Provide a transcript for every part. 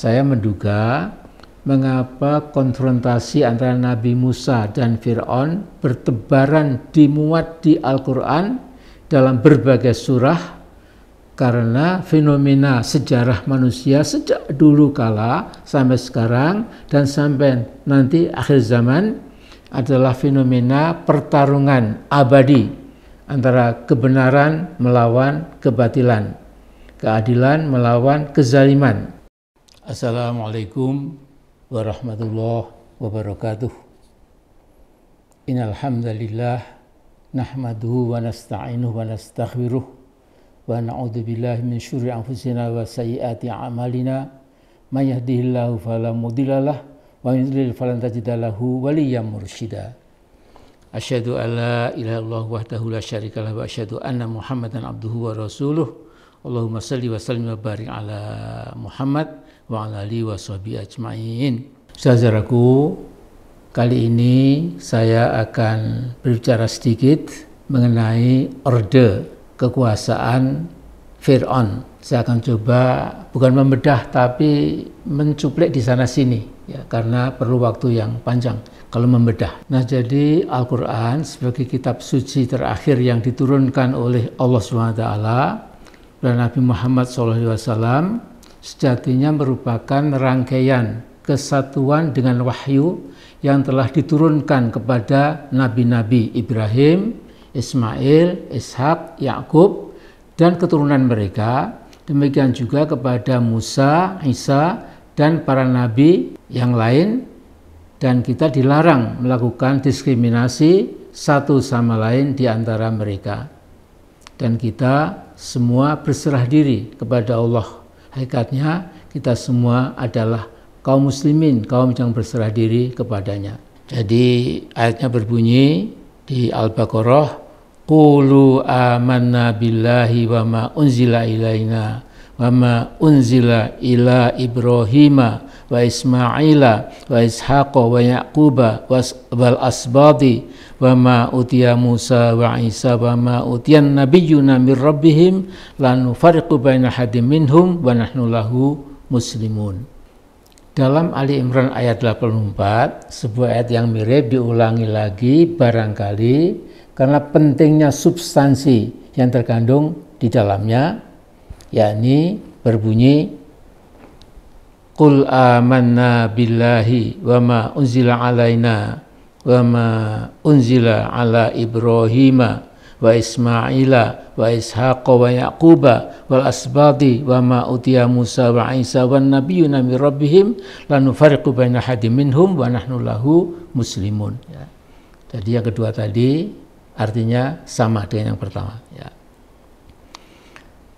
Saya menduga mengapa konfrontasi antara Nabi Musa dan Fir'aun bertebaran dimuat di Al-Quran dalam berbagai surah karena fenomena sejarah manusia sejak dulu kala sampai sekarang dan sampai nanti akhir zaman adalah fenomena pertarungan abadi antara kebenaran melawan kebatilan, keadilan melawan kezaliman. Assalamualaikum warahmatullahi wabarakatuh. Innal hamdalillah nahmaduhu wa nasta'inuhu wa nastaghfiruh wa na'udzu billahi min syururi anfusina wa sayyiati a'malina may yahdihillahu fala mudhillalah wa may yudlil falan tajida lahu waliyyan mursyida. Asyhadu an la ilaha illallah wahdahu la syarikalah wa asyhadu anna Muhammadan abduhu wa rasuluh. Allahumma salli wa sallim wa barik ala Muhammad wa ala wa ajmain. Saudaraku, kali ini saya akan berbicara sedikit mengenai orde kekuasaan Fir'aun. Saya akan coba bukan membedah tapi mencuplik di sana sini ya karena perlu waktu yang panjang kalau membedah. Nah, jadi Al-Qur'an sebagai kitab suci terakhir yang diturunkan oleh Allah SWT dan Nabi Muhammad SAW sejatinya merupakan rangkaian kesatuan dengan wahyu yang telah diturunkan kepada nabi-nabi Ibrahim, Ismail, Ishak, Yakub dan keturunan mereka, demikian juga kepada Musa, Isa dan para nabi yang lain dan kita dilarang melakukan diskriminasi satu sama lain di antara mereka. Dan kita semua berserah diri kepada Allah Hakikatnya kita semua adalah kaum muslimin, kaum yang berserah diri kepadanya. Jadi ayatnya berbunyi di Al-Baqarah, Qulu amanna billahi wa ma unzila ilaina wa ma unzila ila ibrahima wa ismaila wa ishaqa wa yaquba wal Asbadi, wa ma utiya musa wa isa wa ma utiya nabiyyuna min rabbihim la nufarriqu baina hadim minhum wa nahnu lahu muslimun dalam Ali Imran ayat 84, sebuah ayat yang mirip diulangi lagi barangkali karena pentingnya substansi yang terkandung di dalamnya yakni berbunyi Qul amanna billahi wa ma unzila alaina wa ma unzila ala Ibrahima wa Ismaila wa Ishaq wa Yaquba wal asbadi wa ma utiya Musa wa Isa wa nabiyuna min rabbihim lanufarriqu baina hadi minhum wa nahnu lahu muslimun ya. Jadi yang kedua tadi artinya sama dengan yang pertama ya.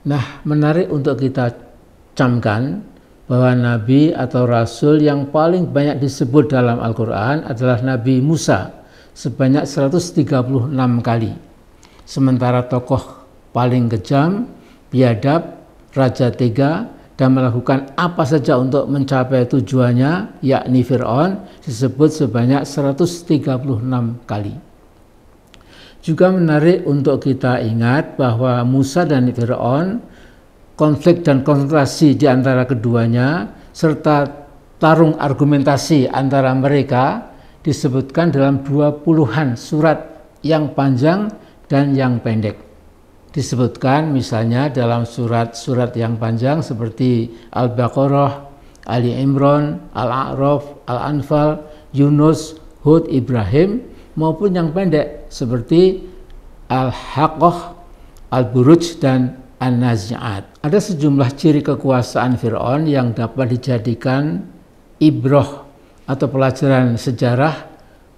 Nah, menarik untuk kita camkan bahwa nabi atau rasul yang paling banyak disebut dalam Al-Qur'an adalah Nabi Musa sebanyak 136 kali. Sementara tokoh paling kejam, biadab, raja tiga dan melakukan apa saja untuk mencapai tujuannya yakni Fir'aun disebut sebanyak 136 kali. Juga menarik untuk kita ingat bahwa Musa dan Fir'aun, konflik dan konsentrasi di antara keduanya, serta tarung argumentasi antara mereka disebutkan dalam dua puluhan surat yang panjang dan yang pendek. Disebutkan misalnya dalam surat-surat yang panjang seperti Al-Baqarah, Ali Imran, Al-A'raf, Al-Anfal, Yunus, Hud, Ibrahim, maupun yang pendek seperti Al-Haqqah, Al-Buruj, dan An-Nazi'at. Ada sejumlah ciri kekuasaan Fir'aun yang dapat dijadikan ibroh atau pelajaran sejarah,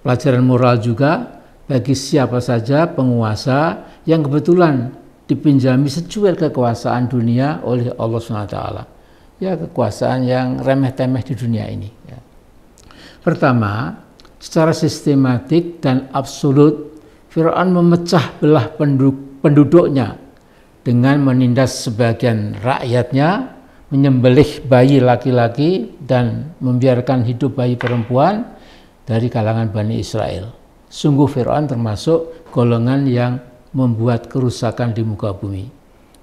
pelajaran moral juga bagi siapa saja penguasa yang kebetulan dipinjami secuil kekuasaan dunia oleh Allah SWT. Ya kekuasaan yang remeh-temeh di dunia ini. Ya. Pertama, secara sistematik dan absolut Fir'aun memecah belah penduduknya dengan menindas sebagian rakyatnya, menyembelih bayi laki-laki dan membiarkan hidup bayi perempuan dari kalangan Bani Israel. Sungguh Fir'aun termasuk golongan yang membuat kerusakan di muka bumi.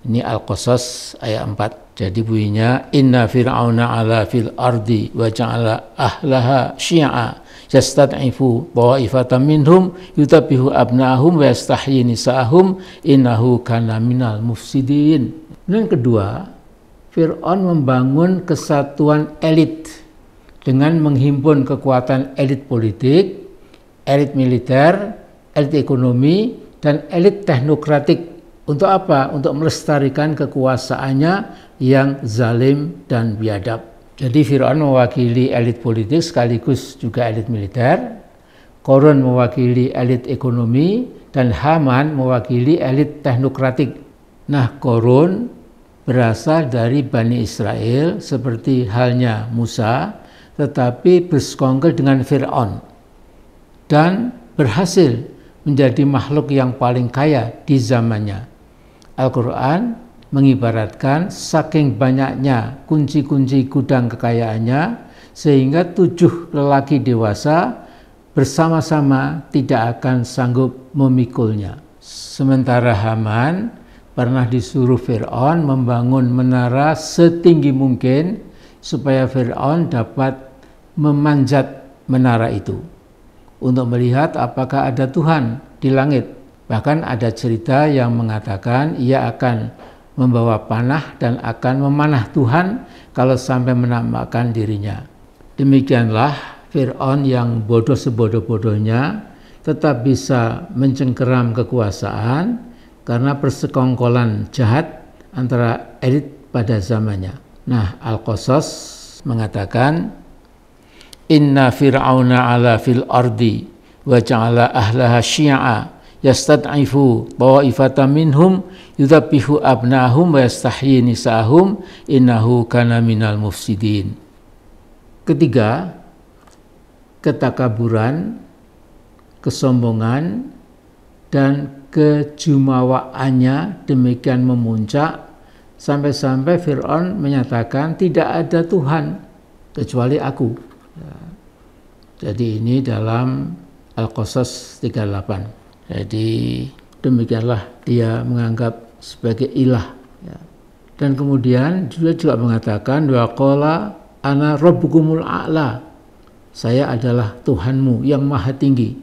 Ini Al-Qasas ayat 4. Jadi bunyinya inna fir'auna ala fil ardi wa ja'ala ahlaha syi'a yastad'ifu ta'ifatan minhum yutabihu abna'ahum wa yastahyi nisa'ahum innahu kana minal mufsidin. Dan yang kedua, Fir'aun membangun kesatuan elit dengan menghimpun kekuatan elit politik, elit militer, elit ekonomi, dan elit teknokratik. Untuk apa? Untuk melestarikan kekuasaannya yang zalim dan biadab. Jadi Fir'aun mewakili elit politik sekaligus juga elit militer, Korun mewakili elit ekonomi, dan Haman mewakili elit teknokratik. Nah, Korun berasal dari Bani Israel seperti halnya Musa, tetapi bersekongkel dengan Fir'aun dan berhasil menjadi makhluk yang paling kaya di zamannya. Al-Quran mengibaratkan saking banyaknya kunci-kunci gudang kekayaannya sehingga tujuh lelaki dewasa bersama-sama tidak akan sanggup memikulnya. Sementara Haman pernah disuruh Fir'aun membangun menara setinggi mungkin supaya Fir'aun dapat memanjat menara itu untuk melihat apakah ada Tuhan di langit. Bahkan ada cerita yang mengatakan ia akan membawa panah dan akan memanah Tuhan kalau sampai menamakan dirinya. Demikianlah Fir'aun yang bodoh sebodoh-bodohnya tetap bisa mencengkeram kekuasaan karena persekongkolan jahat antara elit pada zamannya. Nah, Al-Qasas mengatakan, Inna fir'auna ala fil ardi wa ja'ala ahlaha syi'a yastad'ifu ta'ifatan minhum yudabbihu abnahum wa yastahyi nisahum innahu kana minal mufsidin. Ketiga, ketakaburan, kesombongan, dan kejumawaannya demikian memuncak sampai-sampai Fir'aun menyatakan tidak ada Tuhan kecuali aku. Ya. Jadi ini dalam Al-Qasas 38. Jadi demikianlah dia menganggap sebagai ilah. Ya. Dan kemudian juga juga mengatakan waqala ana robbukumul a'la. Saya adalah Tuhanmu yang maha tinggi.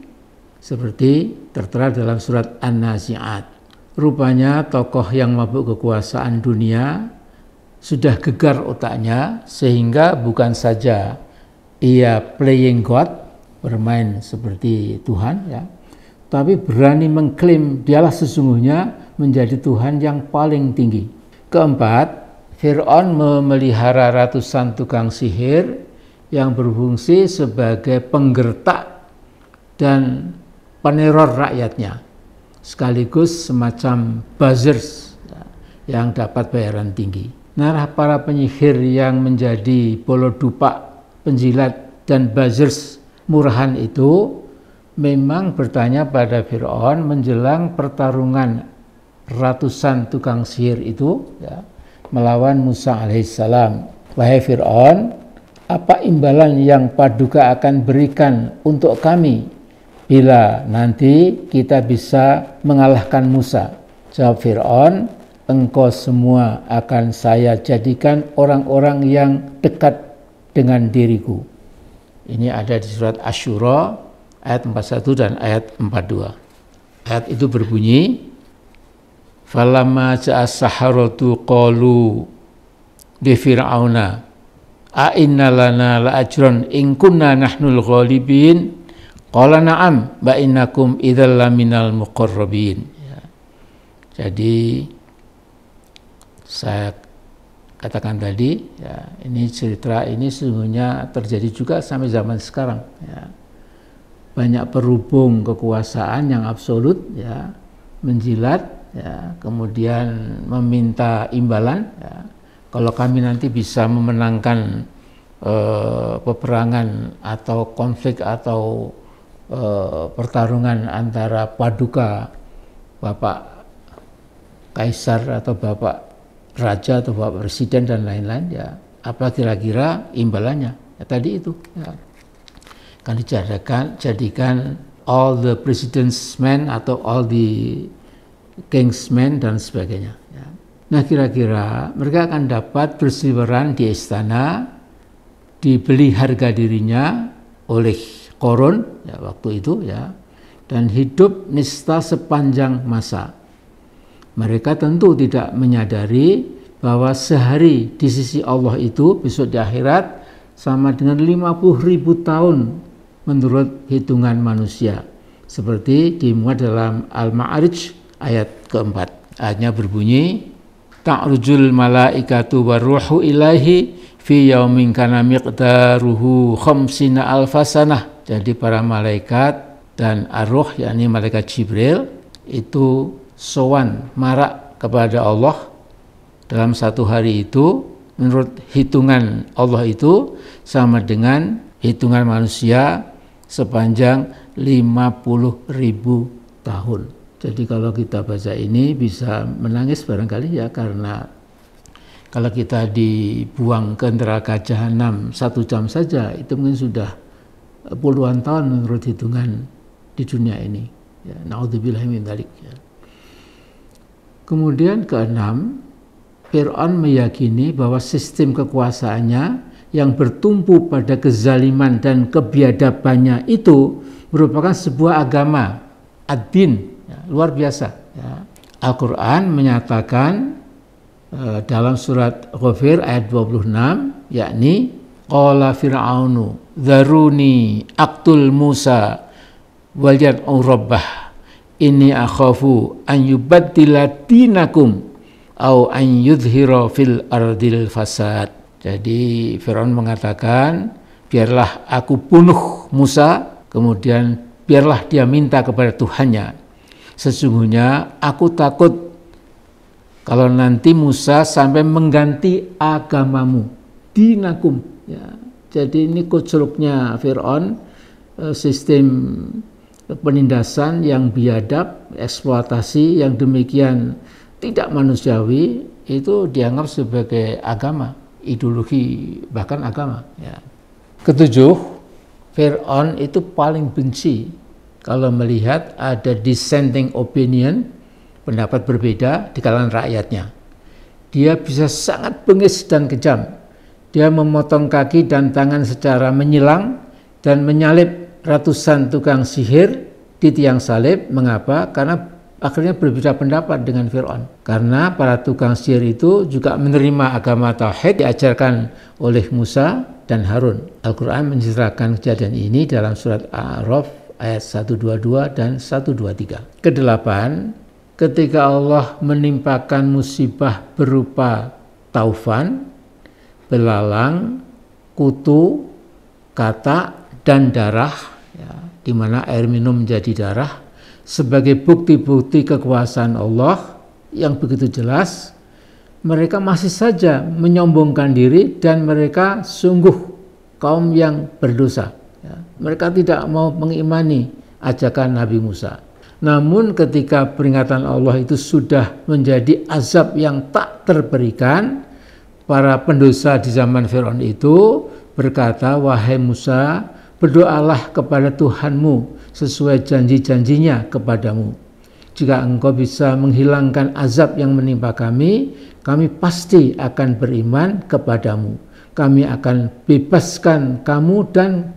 Seperti tertera dalam surat An-Nazi'at. Rupanya tokoh yang mabuk kekuasaan dunia sudah gegar otaknya sehingga bukan saja ia playing God bermain seperti Tuhan ya tapi berani mengklaim dialah sesungguhnya menjadi Tuhan yang paling tinggi. Keempat, Fir'aun memelihara ratusan tukang sihir yang berfungsi sebagai penggertak dan peneror rakyatnya, sekaligus semacam buzzers yang dapat bayaran tinggi. Narah para penyihir yang menjadi dupa, penjilat, dan buzzers murahan itu memang bertanya pada Fir'aun menjelang pertarungan ratusan tukang sihir itu ya, melawan Musa alaihissalam. Wahai Fir'aun, apa imbalan yang paduka akan berikan untuk kami bila nanti kita bisa mengalahkan Musa? Jawab Fir'aun, engkau semua akan saya jadikan orang-orang yang dekat dengan diriku. Ini ada di surat Ashura ayat 41 dan ayat 42. Ayat itu berbunyi Falamma ja'as saharatu qalu bi fir'auna a inna lana la ajran in kunna nahnul ghalibin qala na'am ba innakum idzal laminal muqarrabin. Ya. Jadi saya katakan tadi ya, ini cerita ini sesungguhnya terjadi juga sampai zaman sekarang ya banyak perubung kekuasaan yang absolut ya menjilat ya kemudian meminta imbalan ya. kalau kami nanti bisa memenangkan eh, peperangan atau konflik atau eh, pertarungan antara paduka bapak kaisar atau bapak raja atau bapak presiden dan lain-lain ya apa kira-kira imbalannya ya, tadi itu ya akan dijadikan jadikan all the president's men atau all the king's men dan sebagainya. Ya. Nah kira-kira mereka akan dapat bersiweran di istana, dibeli harga dirinya oleh korun ya, waktu itu ya, dan hidup nista sepanjang masa. Mereka tentu tidak menyadari bahwa sehari di sisi Allah itu besok di akhirat sama dengan 50 ribu tahun menurut hitungan manusia seperti dimuat dalam Al-Ma'arij ayat keempat. Ayatnya berbunyi Ta'rujul malaikatu waruhu ilahi fi yaumin kana miqdaruhu khamsina alfasanah. Jadi para malaikat dan arruh, yakni malaikat Jibril itu sowan marak kepada Allah dalam satu hari itu menurut hitungan Allah itu sama dengan hitungan manusia sepanjang 50 ribu tahun. Jadi kalau kita baca ini bisa menangis barangkali ya karena kalau kita dibuang ke neraka jahanam satu jam saja itu mungkin sudah puluhan tahun menurut hitungan di dunia ini. Ya, Naudzubillah min dalik. Ya. Kemudian keenam, Fir'aun meyakini bahwa sistem kekuasaannya yang bertumpu pada kezaliman dan kebiadabannya itu merupakan sebuah agama ad-din ya, luar biasa ya. Al-Qur'an menyatakan uh, dalam surat Ghafir ayat 26 yakni qala fir'aunu dharuni aqtul Musa wal yad'u ini inni akhafu an yubaddila dinakum au an yudhira fil ardil fasad jadi Firaun mengatakan, biarlah aku bunuh Musa, kemudian biarlah dia minta kepada Tuhannya. Sesungguhnya aku takut kalau nanti Musa sampai mengganti agamamu, dinakum. Ya. Jadi ini kuculuknya Fir'aun, e, sistem penindasan yang biadab, eksploitasi yang demikian tidak manusiawi, itu dianggap sebagai agama ideologi bahkan agama ya. ketujuh Fir'aun itu paling benci kalau melihat ada dissenting opinion pendapat berbeda di kalangan rakyatnya dia bisa sangat bengis dan kejam dia memotong kaki dan tangan secara menyilang dan menyalip ratusan tukang sihir di tiang salib mengapa karena akhirnya berbeda pendapat dengan Fir'aun. Karena para tukang sihir itu juga menerima agama Tauhid diajarkan oleh Musa dan Harun. Al-Quran menceritakan kejadian ini dalam surat A'raf ayat 122 dan 123. Kedelapan, ketika Allah menimpakan musibah berupa taufan, belalang, kutu, kata dan darah, ya, di mana air minum menjadi darah, sebagai bukti-bukti kekuasaan Allah yang begitu jelas, mereka masih saja menyombongkan diri dan mereka sungguh kaum yang berdosa. Ya, mereka tidak mau mengimani ajakan Nabi Musa. Namun ketika peringatan Allah itu sudah menjadi azab yang tak terberikan, para pendosa di zaman Firaun itu berkata, "Wahai Musa, berdoalah kepada Tuhanmu sesuai janji-janjinya kepadamu. Jika engkau bisa menghilangkan azab yang menimpa kami, kami pasti akan beriman kepadamu. Kami akan bebaskan kamu dan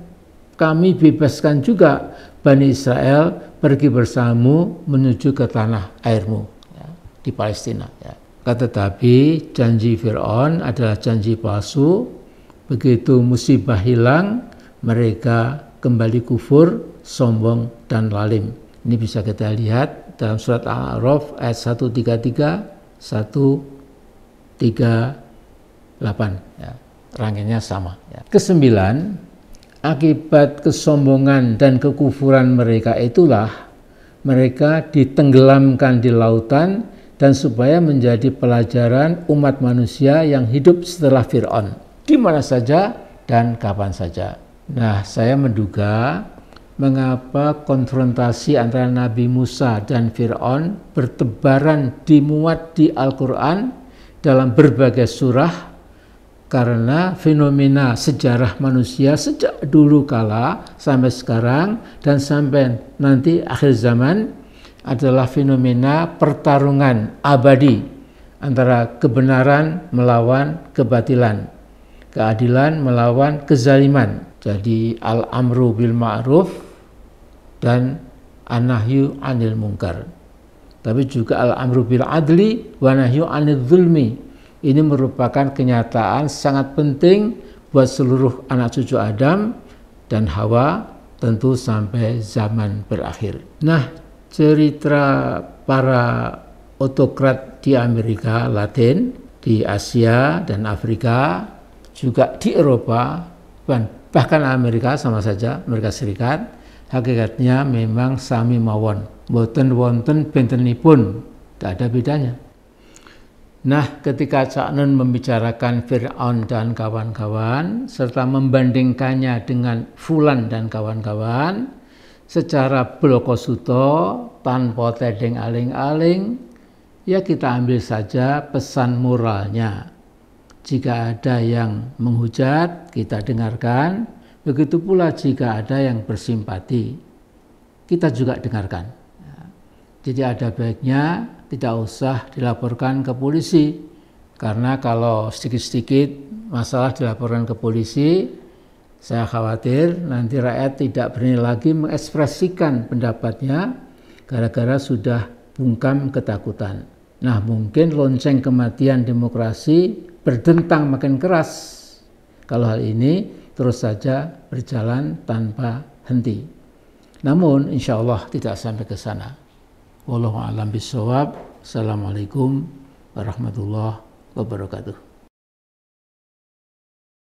kami bebaskan juga Bani Israel pergi bersamamu menuju ke tanah airmu ya, di Palestina. Ya. Tetapi janji Fir'aun adalah janji palsu. Begitu musibah hilang, mereka kembali kufur sombong dan lalim. Ini bisa kita lihat dalam surat Al-A'raf ayat 133 138 ya. Rangkainya sama ya. Kesembilan, akibat kesombongan dan kekufuran mereka itulah mereka ditenggelamkan di lautan dan supaya menjadi pelajaran umat manusia yang hidup setelah Fir'aun di mana saja dan kapan saja. Nah, saya menduga mengapa konfrontasi antara Nabi Musa dan Fir'aun bertebaran dimuat di Al-Quran dalam berbagai surah karena fenomena sejarah manusia sejak dulu kala sampai sekarang dan sampai nanti akhir zaman adalah fenomena pertarungan abadi antara kebenaran melawan kebatilan, keadilan melawan kezaliman. Jadi al-amru bil ma'ruf dan anahyu anil mungkar. Tapi juga al-amru bil adli wa nahyu anil zulmi. Ini merupakan kenyataan sangat penting buat seluruh anak cucu Adam dan Hawa tentu sampai zaman berakhir. Nah, cerita para otokrat di Amerika Latin, di Asia dan Afrika, juga di Eropa, bahkan Amerika sama saja, Amerika Serikat, hakikatnya memang sami mawon boten wonten bentenipun tidak ada bedanya Nah, ketika Cak Nun membicarakan Fir'aun dan kawan-kawan, serta membandingkannya dengan Fulan dan kawan-kawan, secara blokosuto, tanpa tedeng aling-aling, ya kita ambil saja pesan moralnya. Jika ada yang menghujat, kita dengarkan. Begitu pula jika ada yang bersimpati, kita juga dengarkan. Jadi ada baiknya tidak usah dilaporkan ke polisi, karena kalau sedikit-sedikit masalah dilaporkan ke polisi, saya khawatir nanti rakyat tidak berani lagi mengekspresikan pendapatnya gara-gara sudah bungkam ketakutan. Nah mungkin lonceng kematian demokrasi berdentang makin keras. Kalau hal ini terus saja berjalan tanpa henti. Namun insya Allah tidak sampai ke sana. Wallahu a'lam bishawab. Assalamualaikum warahmatullahi wabarakatuh.